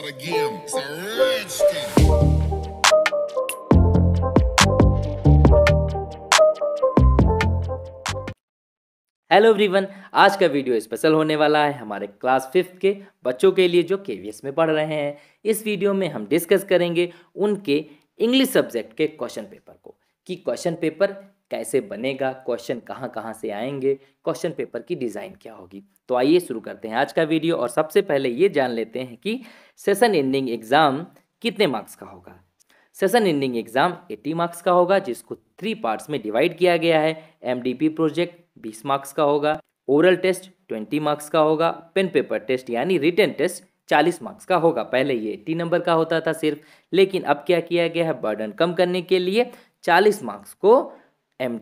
out again. It's a hello everyone आज का video special होने वाला है हमारे क्लास फिफ्थ के बच्चों के लिए जो के में पढ़ रहे हैं इस वीडियो में हम डिस्कस करेंगे उनके इंग्लिश सब्जेक्ट के क्वेश्चन पेपर को कि क्वेश्चन पेपर कैसे बनेगा क्वेश्चन कहाँ कहाँ से आएंगे क्वेश्चन पेपर की डिज़ाइन क्या होगी तो आइए शुरू करते हैं आज का वीडियो और सबसे पहले ये जान लेते हैं कि सेशन एंडिंग एग्ज़ाम कितने मार्क्स का होगा सेशन एंडिंग एग्ज़ाम 80 मार्क्स का होगा जिसको थ्री पार्ट्स में डिवाइड किया गया है एम प्रोजेक्ट 20 मार्क्स का होगा ओरल टेस्ट 20 मार्क्स का होगा पेन पेपर टेस्ट यानी रिटर्न टेस्ट चालीस मार्क्स का होगा पहले ये एट्टी नंबर का होता था सिर्फ लेकिन अब क्या किया गया है बर्डन कम करने के लिए चालीस मार्क्स को एम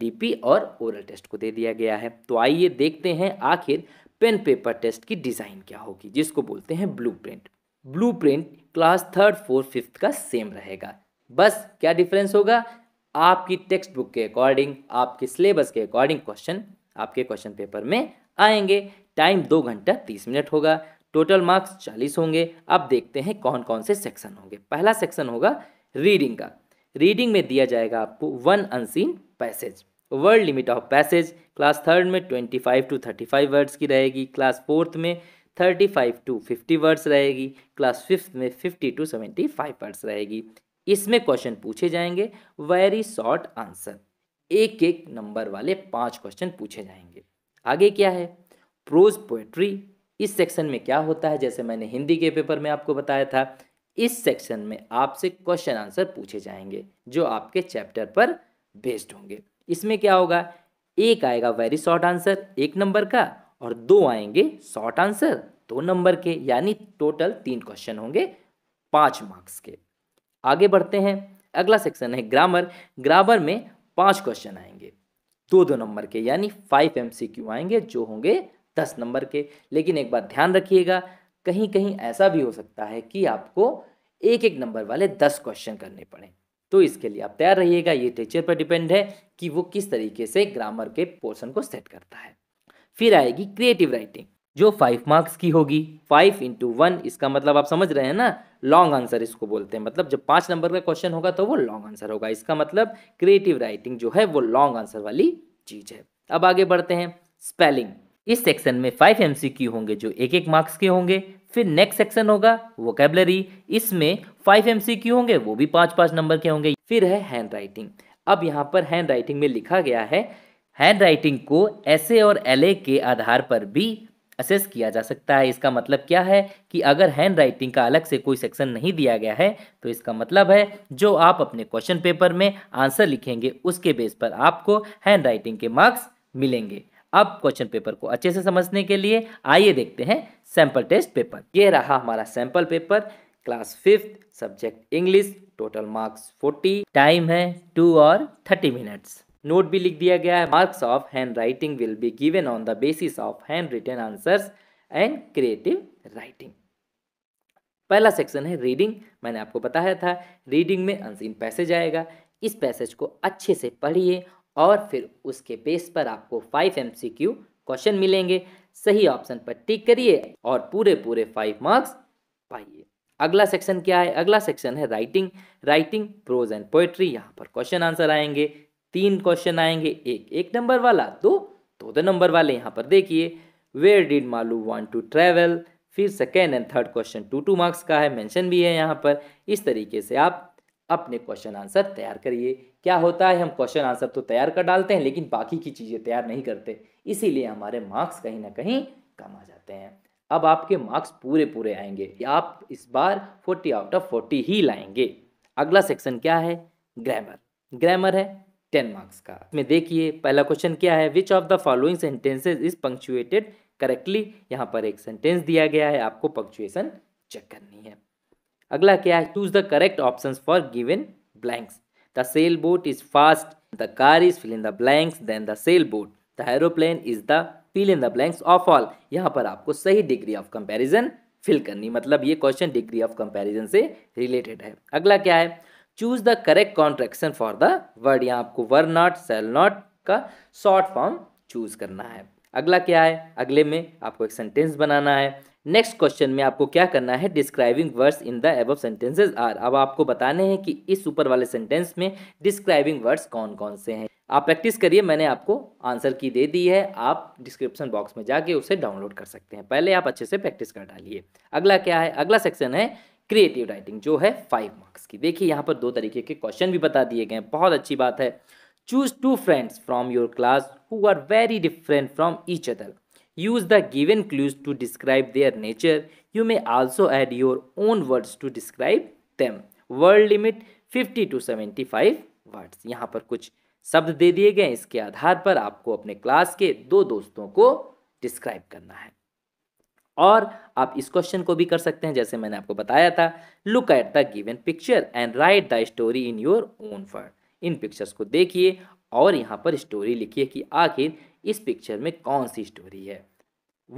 और ओरल टेस्ट को दे दिया गया है तो आइए देखते हैं आखिर पेन पेपर टेस्ट की डिज़ाइन क्या होगी जिसको बोलते हैं blueprint blueprint class third fourth fifth का सेम रहेगा बस क्या डिफरेंस होगा आपकी टेक्स्ट बुक के अकॉर्डिंग आपके सिलेबस के अकॉर्डिंग क्वेश्चन आपके क्वेश्चन पेपर में आएंगे टाइम दो घंटा तीस मिनट होगा टोटल मार्क्स चालीस होंगे अब देखते हैं कौन कौन से सेक्शन होंगे पहला सेक्शन होगा रीडिंग का रीडिंग में दिया जाएगा आपको one unseen passage word limit of passage class third में twenty five to thirty five words की रहेगी क्लास फोर्थ में thirty five to fifty words रहेगी क्लास फिफ्थ में fifty to seventy five words रहेगी इसमें क्वेश्चन पूछे जाएंगे वेरी शॉर्ट आंसर एक एक नंबर वाले पांच क्वेश्चन पूछे जाएंगे आगे क्या है प्रोज पोएट्री इस सेक्शन में क्या होता है जैसे मैंने हिंदी के पेपर में आपको बताया था इस सेक्शन में आपसे क्वेश्चन आंसर पूछे जाएंगे जो आपके चैप्टर पर बेस्ड होंगे इसमें क्या होगा एक आएगा वेरी शॉर्ट आंसर एक नंबर का और दो आएंगे शॉर्ट आंसर दो नंबर के यानी टोटल तीन क्वेश्चन होंगे पाँच मार्क्स के आगे बढ़ते हैं अगला सेक्शन है ग्रामर ग्रामर में पाँच क्वेश्चन आएंगे दो दो नंबर के यानी फाइव एम आएंगे जो होंगे दस नंबर के लेकिन एक बात ध्यान रखिएगा कहीं कहीं ऐसा भी हो सकता है कि आपको एक एक नंबर वाले दस क्वेश्चन करने पड़ें तो इसके लिए आप तैयार रहिएगा ये टीचर पर डिपेंड है कि वो किस तरीके से ग्रामर के पोर्सन को सेट करता है फिर आएगी क्रिएटिव राइटिंग जो फाइव मार्क्स की होगी फाइव इंटू वन इसका मतलब आप समझ रहे हैं ना लॉन्ग आंसर इसको बोलते हैं मतलब जब पाँच नंबर का क्वेश्चन होगा तो वो लॉन्ग आंसर होगा इसका मतलब क्रिएटिव राइटिंग जो है वो लॉन्ग आंसर वाली चीज़ है अब आगे बढ़ते हैं स्पेलिंग इस सेक्शन में फाइव एम होंगे जो एक एक मार्क्स के होंगे फिर नेक्स्ट सेक्शन होगा वोकेबलरी इसमें फाइव एम होंगे वो भी पाँच पाँच नंबर के होंगे फिर है हैंड राइटिंग अब यहाँ पर हैंड राइटिंग में लिखा गया है हैंड राइटिंग को ऐसे और एलए के आधार पर भी असेस किया जा सकता है इसका मतलब क्या है कि अगर हैंड राइटिंग का अलग से कोई सेक्शन नहीं दिया गया है तो इसका मतलब है जो आप अपने क्वेश्चन पेपर में आंसर लिखेंगे उसके बेस पर आपको हैंड राइटिंग के मार्क्स मिलेंगे अब क्वेश्चन पेपर को अच्छे से समझने के लिए आइए देखते हैं सैंपल टेस्ट पेपर ये रहा हमारा sample paper class fifth subject English total marks forty time है टू और थर्टी मिनट्स नोट भी लिख दिया गया है marks of handwriting will be given on the basis of handwritten answer and creative writing पहला section है reading मैंने आपको बताया था रीडिंग में अनसीन पैसेज आएगा इस पैसेज को अच्छे से पढ़िए और फिर उसके बेस पर आपको फाइव एम क्वेश्चन मिलेंगे सही ऑप्शन पर टिक करिए और पूरे पूरे फाइव मार्क्स पाइए अगला सेक्शन क्या है अगला सेक्शन है writing writing prose and poetry यहाँ पर क्वेश्चन आंसर आएंगे तीन क्वेश्चन आएंगे एक एक नंबर वाला दो दो दो नंबर वाले यहाँ पर देखिए where did Malu want to travel फिर second and third question two two marks का है मेंशन भी है यहाँ पर इस तरीके से आप अपने क्वेश्चन आंसर तैयार करिए क्या होता है हम क्वेश्चन आंसर तो तैयार कर डालते हैं लेकिन बाकी की चीज़ें तैयार नहीं करते इसीलिए हमारे मार्क्स कहीं ना कहीं कम आ जाते हैं अब आपके मार्क्स पूरे पूरे आएंगे आप इस बार फोर्टी आउट ऑफ फोर्टी ही लाएंगे अगला सेक्शन क्या है ग्रामर ग्रामर है टेन मार्क्स का इसमें देखिए पहला क्वेश्चन क्या है which of the following sentences is punctuated correctly यहाँ पर एक सेंटेंस दिया गया है आपको पंक्चुएसन चेक करनी है अगला क्या है choose the correct option for given blanks the sail boat is fast the car is fill in the blanks then the sail boat the aeroplane is the fill in the blanks of all यहाँ पर आपको सही degree of comparison fill करनी मतलब ये question degree of comparison से related है अगला क्या है choose the correct contraction for the word यहाँ आपको वर नॉट सेल नॉट का शॉर्ट फॉर्म चूज करना है अगला क्या है अगले में आपको एक सेंटेंस बनाना है नेक्स्ट क्वेश्चन में आपको क्या करना है describing words in the above sentences are अब आपको बताने हैं कि इस ऊपर वाले सेंटेंस में डिस्क्राइबिंग वर्ड्स कौन कौन से हैं आप प्रैक्टिस करिए मैंने आपको आंसर की दे दी है आप डिस्क्रिप्शन बॉक्स में जाके उसे डाउनलोड कर सकते हैं पहले आप अच्छे से प्रैक्टिस कर डालिए अगला क्या है अगला सेक्शन है क्रिएटिव राइटिंग जो है फाइव मार्क्स की देखिए यहाँ पर दो तरीके के क्वेश्चन भी बता दिए गए हैं बहुत अच्छी बात है choose two friends from your class who are very different from each other Use the given clues to describe their nature. You may also add your own words to describe them. Word limit 50 to 75 words. यहाँ पर कुछ शब्द दे दिए गए इसके आधार पर आपको अपने क्लास के दो दोस्तों को डिस्क्राइब करना है और आप इस क्वेश्चन को भी कर सकते हैं जैसे मैंने आपको बताया था look at the given picture and write the story in your own word इन पिक्चर्स को देखिए और यहाँ पर स्टोरी लिखिए कि आखिर इस पिक्चर में कौन सी स्टोरी है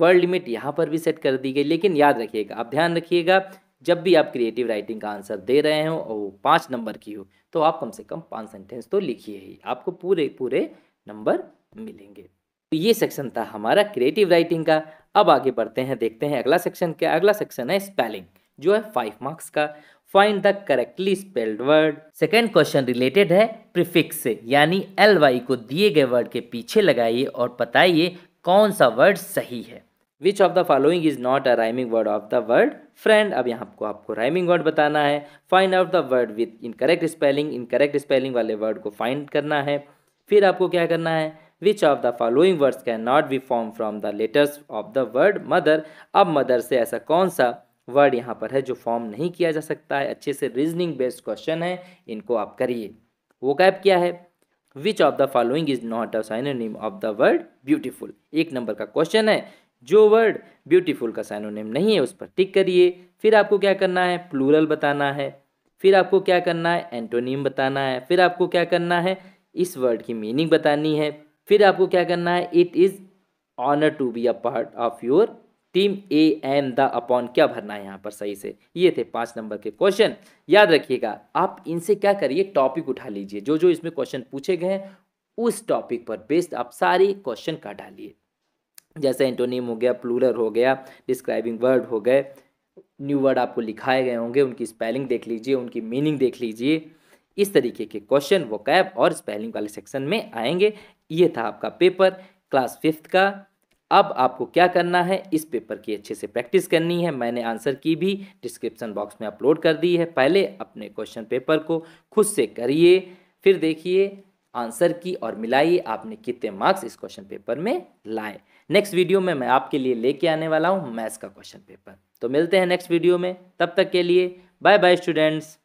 वर्ड लिमिट यहाँ पर भी सेट कर दी गई लेकिन याद रखिएगा आप ध्यान रखिएगा जब भी आप क्रिएटिव राइटिंग का आंसर दे रहे हो और वो पाँच नंबर की हो तो आप कम से कम पाँच सेंटेंस तो लिखिए ही आपको पूरे पूरे नंबर मिलेंगे तो ये सेक्शन था हमारा क्रिएटिव राइटिंग का अब आगे बढ़ते हैं देखते हैं अगला सेक्शन क्या अगला सेक्शन है स्पेलिंग जो है फाइव मार्क्स का find the correctly spelled word second question related है प्रिफिक्स से यानी एल वाई को दिए गए वर्ड के पीछे लगाइए और बताइए कौन सा वर्ड सही है which of the following is not a rhyming word of the word friend अब यहाँ आपको आपको राइमिंग वर्ड बताना है find out the word with incorrect spelling incorrect spelling वाले वर्ड को फाइंड करना है फिर आपको क्या करना है which of the following words can not be form from the letters of the word mother अब मदर से ऐसा कौन सा वर्ड यहाँ पर है जो फॉर्म नहीं किया जा सकता है अच्छे से रीजनिंग बेस्ड क्वेश्चन है इनको आप करिए वो कैप क्या है which of the following is not a synonym of the word beautiful एक नंबर का क्वेश्चन है जो वर्ड ब्यूटीफुल का साइनोनिम नहीं है उस पर टिक करिए फिर आपको क्या करना है प्लूरल बताना है फिर आपको क्या करना है एंटोनिम बताना है फिर आपको क्या करना है इस वर्ड की मीनिंग बतानी है फिर आपको क्या करना है it is honour to be a part of your team A an the upon क्या भरना है यहाँ पर सही से ये थे पाँच नंबर के क्वेश्चन याद रखिएगा आप इनसे क्या करिए टॉपिक उठा लीजिए जो जो इसमें क्वेश्चन पूछे गए हैं उस टॉपिक पर बेस्ड आप सारे क्वेश्चन का डालिए जैसे एंटोनियम हो गया प्लूलर हो गया डिस्क्राइबिंग वर्ड हो गए न्यू वर्ड आपको लिखाए गए होंगे उनकी स्पेलिंग देख लीजिए उनकी मीनिंग देख लीजिए इस तरीके के क्वेश्चन वो कैब और स्पेलिंग वाले सेक्शन में आएंगे ये था आपका पेपर क्लास फिफ्थ का अब आपको क्या करना है इस पेपर की अच्छे से प्रैक्टिस करनी है मैंने आंसर की भी डिस्क्रिप्शन बॉक्स में अपलोड कर दी है पहले अपने क्वेश्चन पेपर को खुद से करिए फिर देखिए आंसर की और मिलाइए आपने कितने मार्क्स इस क्वेश्चन पेपर में लाए नेक्स्ट वीडियो में मैं आपके लिए लेके आने वाला हूँ मैथ्स का क्वेश्चन पेपर तो मिलते हैं नेक्स्ट वीडियो में तब तक के लिए बाय बाय स्टूडेंट्स